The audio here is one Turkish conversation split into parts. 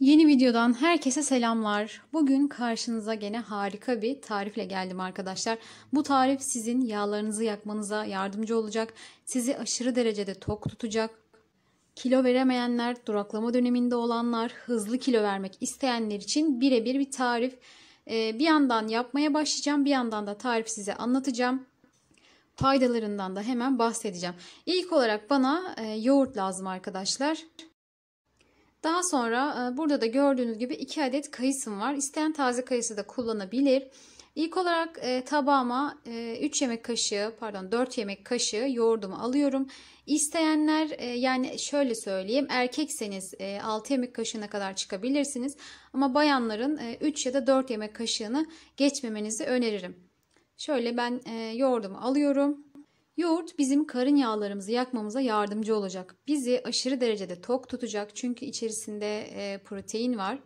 Yeni videodan herkese selamlar. Bugün karşınıza gene harika bir tarifle geldim arkadaşlar. Bu tarif sizin yağlarınızı yakmanıza yardımcı olacak. Sizi aşırı derecede tok tutacak. Kilo veremeyenler, duraklama döneminde olanlar, hızlı kilo vermek isteyenler için birebir bir tarif. Ee, bir yandan yapmaya başlayacağım, bir yandan da tarif size anlatacağım faydalarından da hemen bahsedeceğim. İlk olarak bana e, yoğurt lazım arkadaşlar. Daha sonra e, burada da gördüğünüz gibi 2 adet kayısım var. İsteyen taze kayısı da kullanabilir. İlk olarak e, tabağıma 3 e, yemek kaşığı pardon 4 yemek kaşığı yoğurdumu alıyorum. İsteyenler e, yani şöyle söyleyeyim erkekseniz 6 yemek kaşığına kadar çıkabilirsiniz. Ama bayanların 3 ya da 4 yemek kaşığını geçmemenizi öneririm. Şöyle ben yoğurdumu alıyorum. Yoğurt bizim karın yağlarımızı yakmamıza yardımcı olacak. Bizi aşırı derecede tok tutacak çünkü içerisinde e, protein var.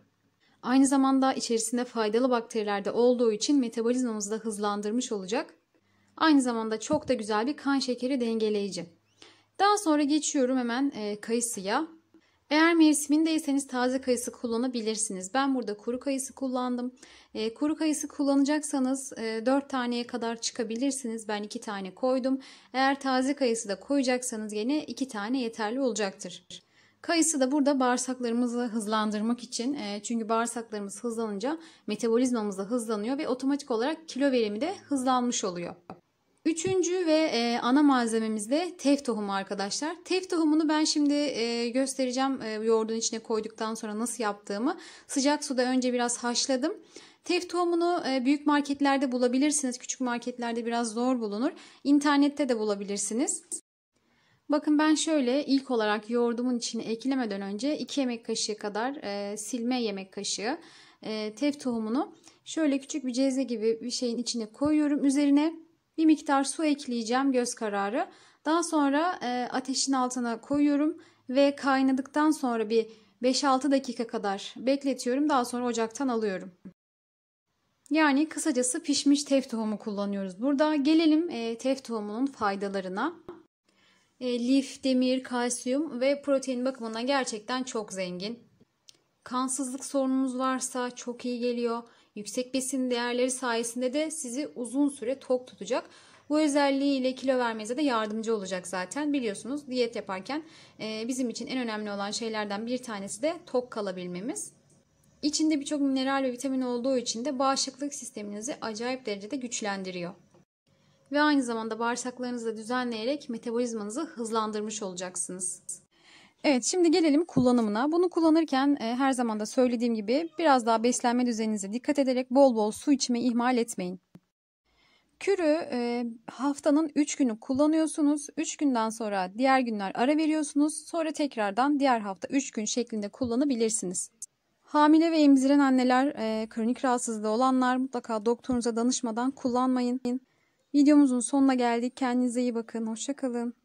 Aynı zamanda içerisinde faydalı bakteriler de olduğu için metabolizmamızı da hızlandırmış olacak. Aynı zamanda çok da güzel bir kan şekeri dengeleyici. Daha sonra geçiyorum hemen e, kayısıya. Eğer mevsimindeyseniz taze kayısı kullanabilirsiniz. Ben burada kuru kayısı kullandım. E, kuru kayısı kullanacaksanız e, 4 taneye kadar çıkabilirsiniz. Ben 2 tane koydum. Eğer taze kayısı da koyacaksanız yine 2 tane yeterli olacaktır. Kayısı da burada bağırsaklarımızı hızlandırmak için. E, çünkü bağırsaklarımız hızlanınca metabolizmamız da hızlanıyor ve otomatik olarak kilo verimi de hızlanmış oluyor. Üçüncü ve e, ana malzememiz de tef tohumu arkadaşlar. Tef tohumunu ben şimdi e, göstereceğim e, yoğurdun içine koyduktan sonra nasıl yaptığımı. Sıcak suda önce biraz haşladım. Tef tohumunu e, büyük marketlerde bulabilirsiniz. Küçük marketlerde biraz zor bulunur. İnternette de bulabilirsiniz. Bakın ben şöyle ilk olarak yoğurdumun içine eklemeden önce 2 yemek kaşığı kadar e, silme yemek kaşığı e, tef tohumunu şöyle küçük bir ceze gibi bir şeyin içine koyuyorum. Üzerine bir miktar su ekleyeceğim göz kararı. Daha sonra e, ateşin altına koyuyorum ve kaynadıktan sonra bir 5-6 dakika kadar bekletiyorum. Daha sonra ocaktan alıyorum. Yani kısacası pişmiş tef tohumu kullanıyoruz. Burada gelelim e, tef tohumunun faydalarına. E, lif, demir, kalsiyum ve protein bakımından gerçekten çok zengin. Kansızlık sorunumuz varsa çok iyi geliyor. Yüksek besin değerleri sayesinde de sizi uzun süre tok tutacak. Bu özelliğiyle kilo vermenize de yardımcı olacak zaten. Biliyorsunuz diyet yaparken e, bizim için en önemli olan şeylerden bir tanesi de tok kalabilmemiz. İçinde birçok mineral ve vitamin olduğu için de bağışıklık sisteminizi acayip derecede güçlendiriyor. Ve aynı zamanda bağırsaklarınızı da düzenleyerek metabolizmanızı hızlandırmış olacaksınız. Evet şimdi gelelim kullanımına. Bunu kullanırken e, her zaman da söylediğim gibi biraz daha beslenme düzeninize dikkat ederek bol bol su içmeyi ihmal etmeyin. Kürü e, haftanın 3 günü kullanıyorsunuz. 3 günden sonra diğer günler ara veriyorsunuz. Sonra tekrardan diğer hafta 3 gün şeklinde kullanabilirsiniz. Hamile ve emziren anneler, e, kronik rahatsızlığı olanlar mutlaka doktorunuza danışmadan kullanmayın. Videomuzun sonuna geldik. Kendinize iyi bakın. Hoşçakalın.